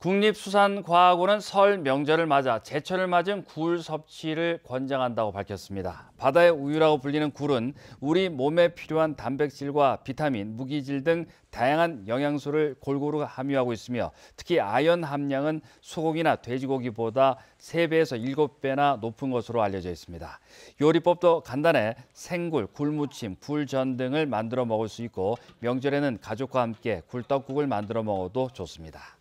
국립수산과학원은 설 명절을 맞아 제철을 맞은 굴 섭취를 권장한다고 밝혔습니다. 바다의 우유라고 불리는 굴은 우리 몸에 필요한 단백질과 비타민, 무기질 등 다양한 영양소를 골고루 함유하고 있으며 특히 아연 함량은 소고기나 돼지고기보다 3배에서 7배나 높은 것으로 알려져 있습니다. 요리법도 간단해 생굴, 굴무침, 굴전 등을 만들어 먹을 수 있고 명절에는 가족과 함께 굴떡국을 만들어 먹어도 좋습니다.